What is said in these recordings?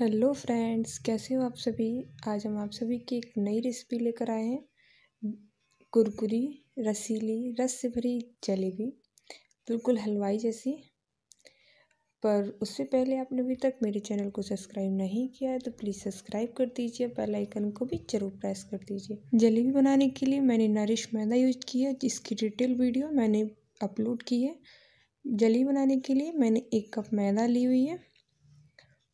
hello friends कैसे हो आप सभी आज हम आप सभी की एक नई रेसिपी लेकर आए हैं कुरकुरी रसीली रस से भरी जलेबी बिल्कुल हलवाई जैसी पर उससे पहले आपने अभी तक मेरे चैनल को सब्सक्राइब नहीं किया है तो प्लीज़ सब्सक्राइब कर दीजिए बेल आइकन को भी जरूर प्रेस कर दीजिए जलेबी बनाने के लिए मैंने नरिश मैदा यूज किया जिसकी डिटेल वीडियो मैंने अपलोड की है जलेबी बनाने के लिए मैंने एक कप मैदा ली हुई है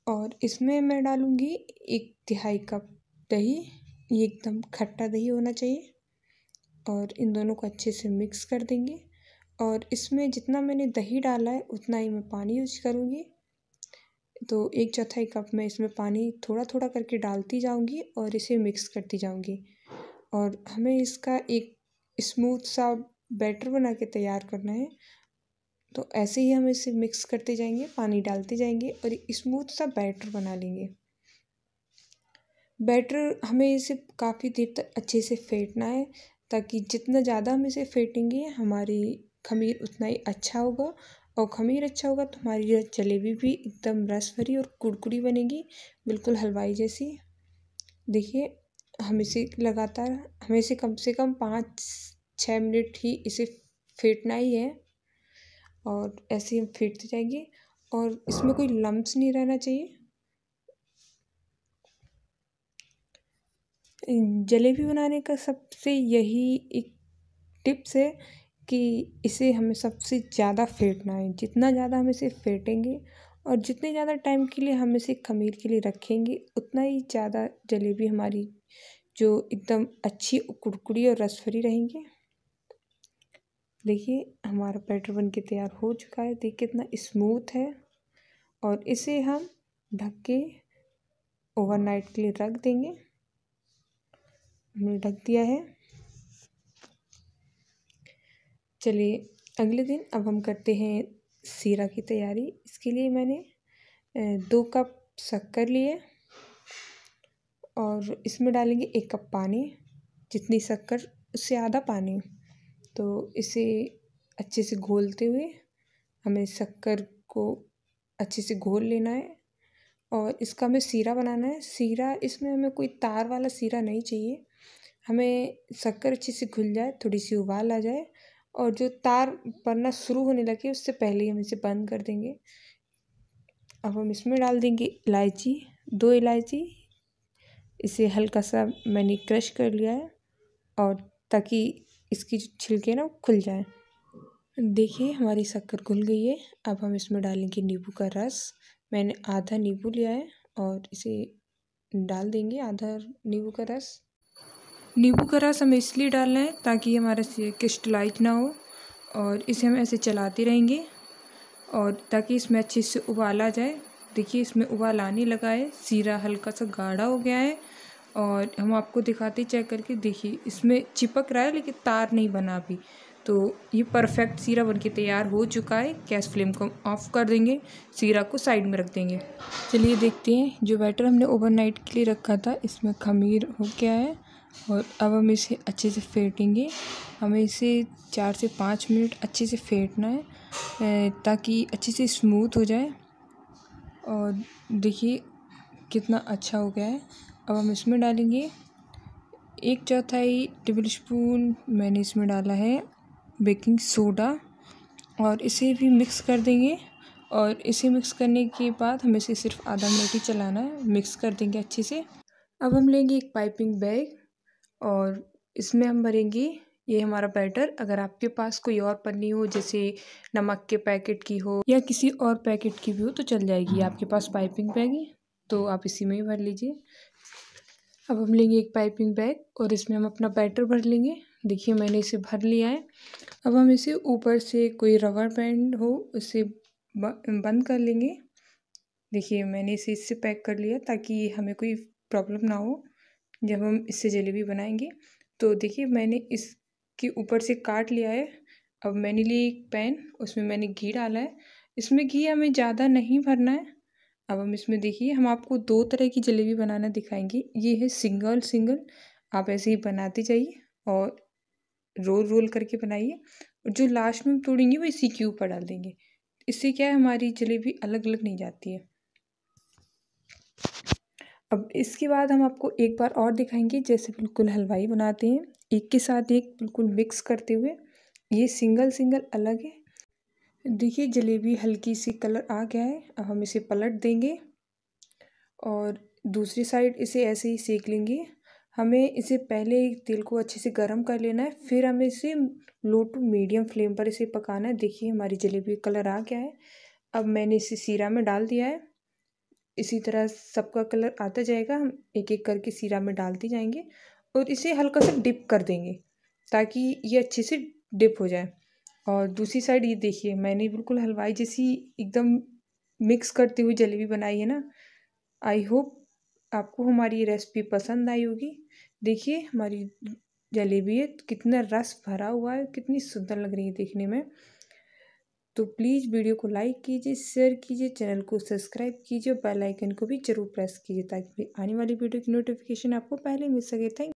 और इसमें मैं डालूँगी एक तिहाई कप दही ये एकदम खट्टा दही होना चाहिए और इन दोनों को अच्छे से मिक्स कर देंगे और इसमें जितना मैंने दही डाला है उतना ही मैं पानी यूज करूँगी तो एक चौथाई कप मैं इसमें पानी थोड़ा थोड़ा करके डालती जाऊँगी और इसे मिक्स करती जाऊँगी और हमें इसका एक स्मूथ सा बैटर बना के तैयार करना है तो ऐसे ही हम इसे मिक्स करते जाएंगे पानी डालते जाएंगे और स्मूथ सा बैटर बना लेंगे बैटर हमें इसे काफ़ी देर तक अच्छे से फेंटना है ताकि जितना ज़्यादा हम इसे फेंटेंगे हमारी खमीर उतना ही अच्छा होगा और खमीर अच्छा होगा तो हमारी जलेबी भी एकदम रस भरी और कुड़कुड़ी बनेगी बिल्कुल हलवाई जैसी देखिए हम इसे लगातार हमें इसे कम से कम पाँच छः मिनट ही इसे फेंटना ही है और ऐसे ही फेंटते जाएगी और इसमें कोई लम्ब्स नहीं रहना चाहिए जलेबी बनाने का सबसे यही एक टिप्स है कि इसे हमें सबसे ज़्यादा फेंटना है जितना ज़्यादा हम इसे फेंटेंगे और जितने ज़्यादा टाइम के लिए हम इसे खमीर के लिए रखेंगे उतना ही ज़्यादा जलेबी हमारी जो एकदम अच्छी कुरकुरी और रसफरी रहेंगी देखिए हमारा बैटर बन के तैयार हो चुका है देखिए कितना स्मूथ है और इसे हम ढक के ओवरनाइट के लिए रख देंगे हमने ढक दिया है चलिए अगले दिन अब हम करते हैं सीरा की तैयारी इसके लिए मैंने दो कप शक्कर लिए और इसमें डालेंगे एक कप पानी जितनी शक्कर उससे आधा पानी तो इसे अच्छे से घोलते हुए हमें शक्कर को अच्छे से घोल लेना है और इसका हमें सीरा बनाना है सीरा इसमें हमें कोई तार वाला सीरा नहीं चाहिए हमें शक्कर अच्छे से घुल जाए थोड़ी सी उबाल आ जाए और जो तार बनना शुरू होने लगे उससे पहले ही हम इसे बंद कर देंगे अब हम इसमें डाल देंगे इलायची दो इलायची इसे हल्का सा मैंने क्रश कर लिया है और ताकि इसकी जो छिलके ना वो खुल जाएँ देखिए हमारी शक्कर घुल गई है अब हम इसमें डालेंगे नींबू का रस मैंने आधा नींबू लिया है और इसे डाल देंगे आधा नींबू का रस नींबू का रस हमें इसलिए डालना है ताकि हमारा क्रिस्टलाइज ना हो और इसे हम ऐसे चलाते रहेंगे और ताकि इसमें अच्छे से उबाला जाए देखिए इसमें उबाल आने लगा है सीरा हल्का सा गाढ़ा हो गया है और हम आपको दिखाते चेक करके देखिए इसमें चिपक रहा है लेकिन तार नहीं बना अभी तो ये परफेक्ट सीरा बनके तैयार हो चुका है गैस फ्लेम को ऑफ कर देंगे सीरा को साइड में रख देंगे चलिए देखते हैं जो बैटर हमने ओवरनाइट के लिए रखा था इसमें खमीर हो गया है और अब हम इसे अच्छे से फेंटेंगे हमें इसे चार से पाँच मिनट अच्छे से फेंटना है ताकि अच्छे से स्मूथ हो जाए और देखिए कितना अच्छा हो गया है अब हम इसमें डालेंगे एक चौथाई टेबल स्पून मैंने इसमें डाला है बेकिंग सोडा और इसे भी मिक्स कर देंगे और इसे मिक्स करने के बाद हमें इसे सिर्फ आधा मिनट ही चलाना है मिक्स कर देंगे अच्छे से अब हम लेंगे एक पाइपिंग बैग और इसमें हम भरेंगे ये हमारा बैटर अगर आपके पास कोई और पन्नी हो जैसे नमक के पैकेट की हो या किसी और पैकेट की भी हो तो चल जाएगी आपके पास पाइपिंग बैग है तो आप इसी में ही भर लीजिए अब हम लेंगे एक पाइपिंग बैग और इसमें हम अपना बैटर भर लेंगे देखिए मैंने इसे भर लिया है अब हम इसे ऊपर से कोई रबर बैंड हो उसे बंद कर लेंगे देखिए मैंने इसे इससे पैक कर लिया ताकि हमें कोई प्रॉब्लम ना हो जब हम इससे जलेबी बनाएंगे तो देखिए मैंने इसके ऊपर से काट लिया है अब मैंने लिए एक पैन उसमें मैंने घी डाला है इसमें घी हमें ज़्यादा नहीं भरना है अब हम इसमें देखिए हम आपको दो तरह की जलेबी बनाना दिखाएंगे ये है सिंगल सिंगल आप ऐसे ही बनाते जाइए और रोल रोल करके बनाइए और जो लास्ट में हम तोड़ेंगे वो इसी के ऊपर डाल देंगे इससे क्या है हमारी जलेबी अलग अलग नहीं जाती है अब इसके बाद हम आपको एक बार और दिखाएंगे जैसे बिल्कुल हलवाई बनाते हैं एक के साथ एक बिल्कुल मिक्स करते हुए ये सिंगल सिंगल अलग है देखिए जलेबी हल्की सी कलर आ गया है अब हम इसे पलट देंगे और दूसरी साइड इसे ऐसे ही सेक लेंगे हमें इसे पहले तेल को अच्छे से गर्म कर लेना है फिर हमें इसे लो टू मीडियम फ्लेम पर इसे पकाना है देखिए हमारी जलेबी कलर आ गया है अब मैंने इसे सीरा में डाल दिया है इसी तरह सबका कलर आता जाएगा हम एक एक करके सीरा में डालते जाएंगे और इसे हल्का सा डिप कर देंगे ताकि ये अच्छे से डिप हो जाए और दूसरी साइड ये देखिए मैंने बिल्कुल हलवाई जैसी एकदम मिक्स करते हुए जलेबी बनाई है ना आई होप आपको हमारी ये रेसिपी पसंद आई होगी देखिए हमारी जलेबी है कितना रस भरा हुआ है कितनी सुंदर लग रही है देखने में तो प्लीज़ वीडियो को लाइक कीजिए शेयर कीजिए चैनल को सब्सक्राइब कीजिए और बेल आइकन को भी जरूर प्रेस कीजिए ताकि आने वाली वीडियो की नोटिफिकेशन आपको पहले मिल सके थैंक